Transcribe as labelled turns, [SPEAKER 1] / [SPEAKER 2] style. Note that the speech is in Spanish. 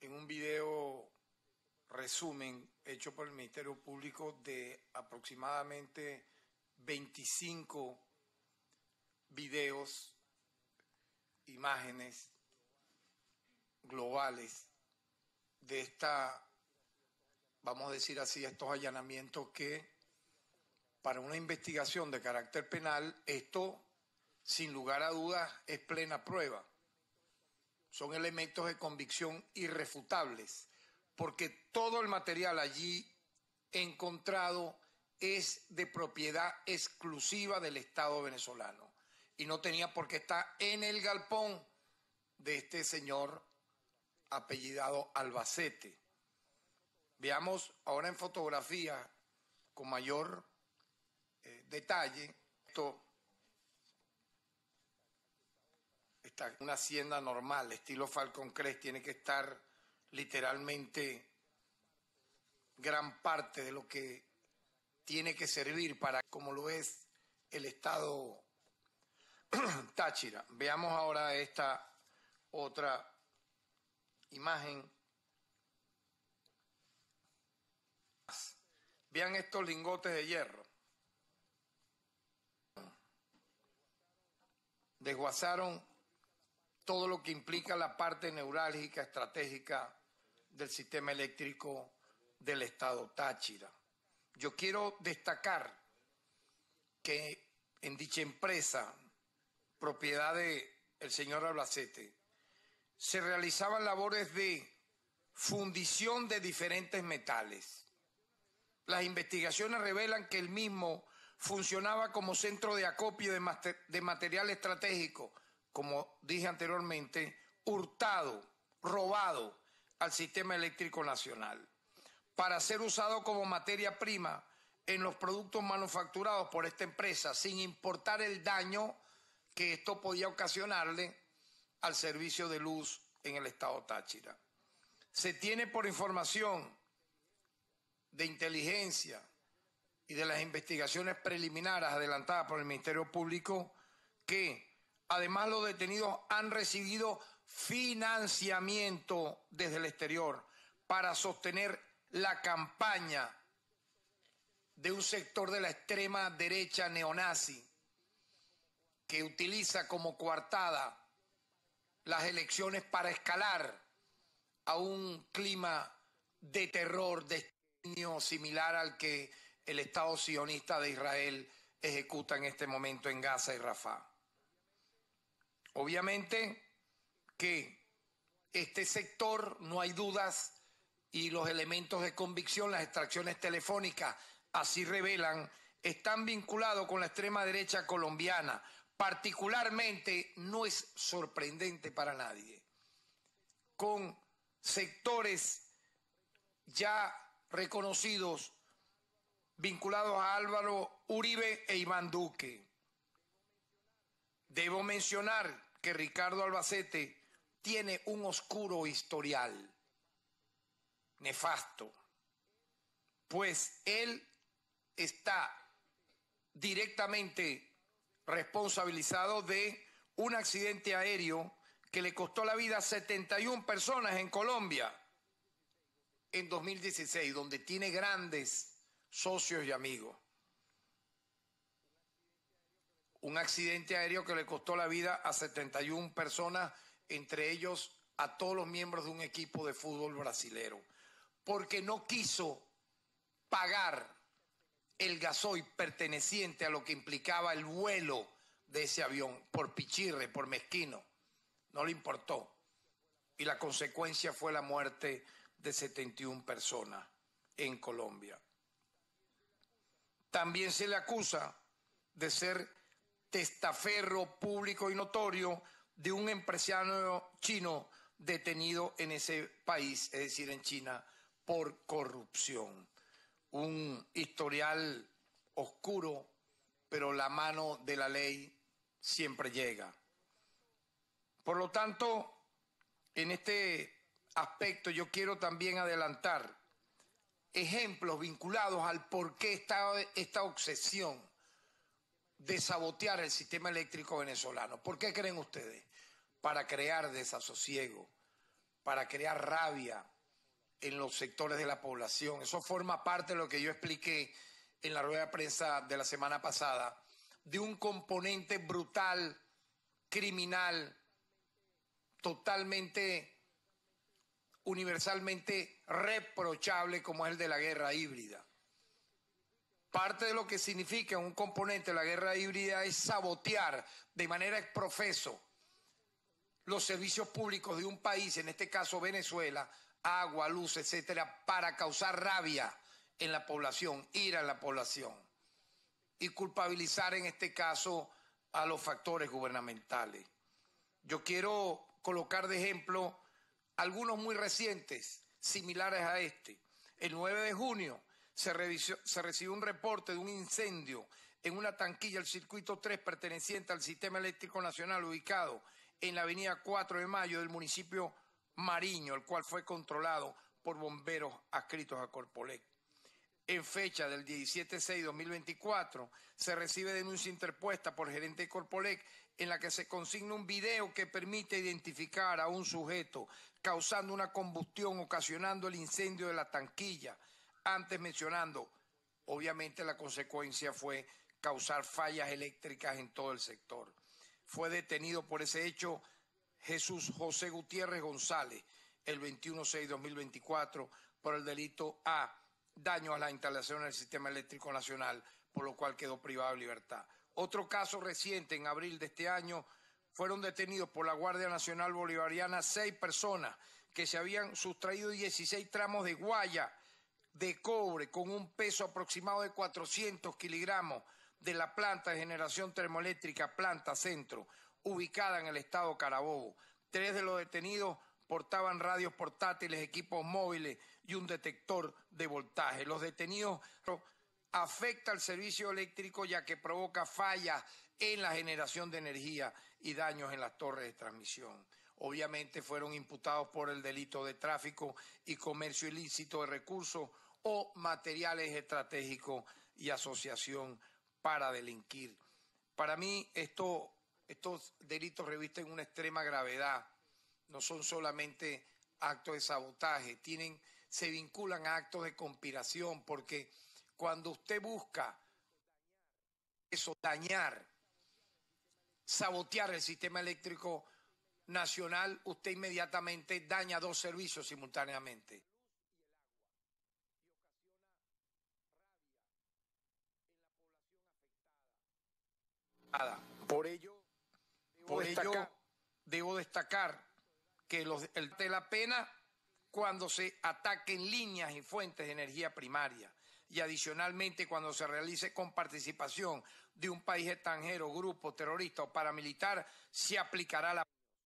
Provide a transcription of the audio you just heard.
[SPEAKER 1] en un video resumen hecho por el Ministerio Público de aproximadamente 25 videos, imágenes globales de esta, vamos a decir así, estos allanamientos que para una investigación de carácter penal, esto sin lugar a dudas es plena prueba son elementos de convicción irrefutables, porque todo el material allí encontrado es de propiedad exclusiva del Estado venezolano y no tenía por qué estar en el galpón de este señor apellidado Albacete. Veamos ahora en fotografía con mayor eh, detalle esto una hacienda normal, estilo Falcon Crest, tiene que estar literalmente gran parte de lo que tiene que servir para como lo es el estado Táchira. Veamos ahora esta otra imagen. Vean estos lingotes de hierro. Desguazaron todo lo que implica la parte neurálgica estratégica del sistema eléctrico del Estado Táchira. Yo quiero destacar que en dicha empresa, propiedad del señor Ablacete, se realizaban labores de fundición de diferentes metales. Las investigaciones revelan que el mismo funcionaba como centro de acopio de material estratégico como dije anteriormente, hurtado, robado al sistema eléctrico nacional, para ser usado como materia prima en los productos manufacturados por esta empresa, sin importar el daño que esto podía ocasionarle al servicio de luz en el estado Táchira. Se tiene por información de inteligencia y de las investigaciones preliminares adelantadas por el Ministerio Público que Además, los detenidos han recibido financiamiento desde el exterior para sostener la campaña de un sector de la extrema derecha neonazi que utiliza como coartada las elecciones para escalar a un clima de terror, de similar al que el Estado sionista de Israel ejecuta en este momento en Gaza y Rafah. Obviamente que este sector, no hay dudas, y los elementos de convicción, las extracciones telefónicas, así revelan, están vinculados con la extrema derecha colombiana. Particularmente, no es sorprendente para nadie, con sectores ya reconocidos vinculados a Álvaro Uribe e Iván Duque. Debo mencionar que Ricardo Albacete tiene un oscuro historial nefasto, pues él está directamente responsabilizado de un accidente aéreo que le costó la vida a 71 personas en Colombia en 2016, donde tiene grandes socios y amigos un accidente aéreo que le costó la vida a 71 personas, entre ellos a todos los miembros de un equipo de fútbol brasilero, porque no quiso pagar el gasoil perteneciente a lo que implicaba el vuelo de ese avión, por pichirre, por mezquino. No le importó. Y la consecuencia fue la muerte de 71 personas en Colombia. También se le acusa de ser testaferro público y notorio de un empresario chino detenido en ese país, es decir, en China, por corrupción. Un historial oscuro, pero la mano de la ley siempre llega. Por lo tanto, en este aspecto yo quiero también adelantar ejemplos vinculados al por qué está esta obsesión de sabotear el sistema eléctrico venezolano. ¿Por qué creen ustedes? Para crear desasosiego, para crear rabia en los sectores de la población. Eso forma parte de lo que yo expliqué en la rueda de prensa de la semana pasada, de un componente brutal, criminal, totalmente, universalmente reprochable como es el de la guerra híbrida. Parte de lo que significa un componente de la guerra híbrida es sabotear de manera exprofeso los servicios públicos de un país, en este caso Venezuela, agua, luz, etcétera, para causar rabia en la población, ira en la población y culpabilizar en este caso a los factores gubernamentales. Yo quiero colocar de ejemplo algunos muy recientes, similares a este. El 9 de junio, se, recibió un reporte de un incendio en una tanquilla del circuito 3 perteneciente al Sistema Eléctrico Nacional ubicado en la avenida 4 de Mayo del municipio Mariño, el cual fue controlado por bomberos adscritos a Corpolec. En fecha del 17-6-2024 se recibe denuncia interpuesta por gerente de Corpolec en la que se consigna un video que permite identificar a un sujeto causando una combustión ocasionando el incendio de la tanquilla antes mencionando. Obviamente la consecuencia fue causar fallas eléctricas en todo el sector. Fue detenido por ese hecho Jesús José Gutiérrez González el 21-6-2024 por el delito A, daño a la instalación del sistema eléctrico nacional, por lo cual quedó privado de libertad. Otro caso reciente, en abril de este año, fueron detenidos por la Guardia Nacional Bolivariana seis personas que se habían sustraído 16 tramos de guaya de cobre con un peso aproximado de 400 kilogramos de la planta de generación termoeléctrica Planta Centro, ubicada en el estado Carabobo. Tres de los detenidos portaban radios portátiles, equipos móviles y un detector de voltaje. Los detenidos afecta al servicio eléctrico ya que provoca fallas en la generación de energía y daños en las torres de transmisión. Obviamente fueron imputados por el delito de tráfico y comercio ilícito de recursos o materiales estratégicos y asociación para delinquir. Para mí estos delitos revisten una extrema gravedad, no son solamente actos de sabotaje, tienen, se vinculan a actos de conspiración, porque cuando usted busca eso, dañar, sabotear el sistema eléctrico nacional, usted inmediatamente daña dos servicios simultáneamente. Por ello,
[SPEAKER 2] debo, Por ello, destacar,
[SPEAKER 1] debo destacar, que los, el de la pena cuando se ataquen líneas y fuentes de energía primaria y adicionalmente cuando se realice con participación de un país extranjero, grupo terrorista o paramilitar, se aplicará la